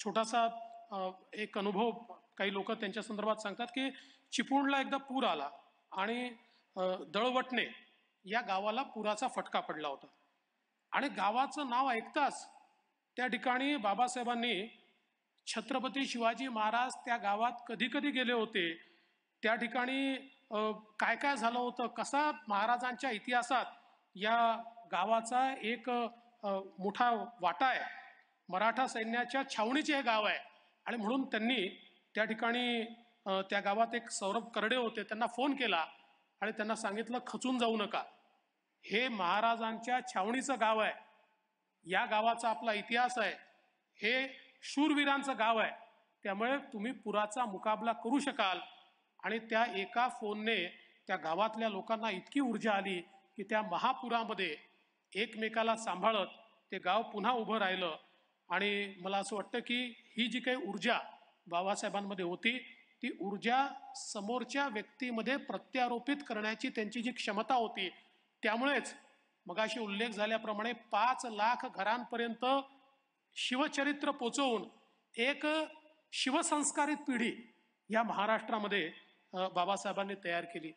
छोटासा एक अनुभव काही लोक त्यांच्या संदर्भात सांगतात की चिपळूणला एकदा पूर आला आणि दळवटणे या गावाला पुराचा फटका पडला होता आणि गावाचं नाव ऐकताच त्या ठिकाणी बाबासाहेबांनी छत्रपती शिवाजी महाराज त्या गावात कधी कधी गेले होते त्या ठिकाणी काय काय झालं होतं कसा महाराजांच्या इतिहासात या गावाचा एक मोठा वाटा आहे मराठा सैन्याच्या छावणीचे हे गाव आहे आणि म्हणून त्यांनी त्या ठिकाणी त्या गावात एक सौरभ करडे होते त्यांना फोन केला आणि त्यांना सांगितलं खचून जाऊ नका हे महाराजांच्या छावणीचं गाव आहे या गावाचा आपला इतिहास आहे हे शूरवीरांचं गाव आहे त्यामुळे तुम्ही पुराचा मुकाबला करू शकाल आणि त्या एका फोनने त्या गावातल्या लोकांना इतकी ऊर्जा आली की त्या महापुरामध्ये एकमेकाला सांभाळत ते गाव पुन्हा उभं राहिलं आणि मला असं वाटतं की ही जी काही ऊर्जा बाबासाहेबांमध्ये होती ती ऊर्जा समोरच्या व्यक्तीमध्ये प्रत्यारोपित करण्याची त्यांची जी क्षमता होती त्यामुळेच मगाशी उल्लेख झाल्याप्रमाणे पाच लाख घरांपर्यंत शिवचरित्र पोचवून एक शिवसंस्कारित पिढी या महाराष्ट्रामध्ये बाबासाहेबांनी तयार केली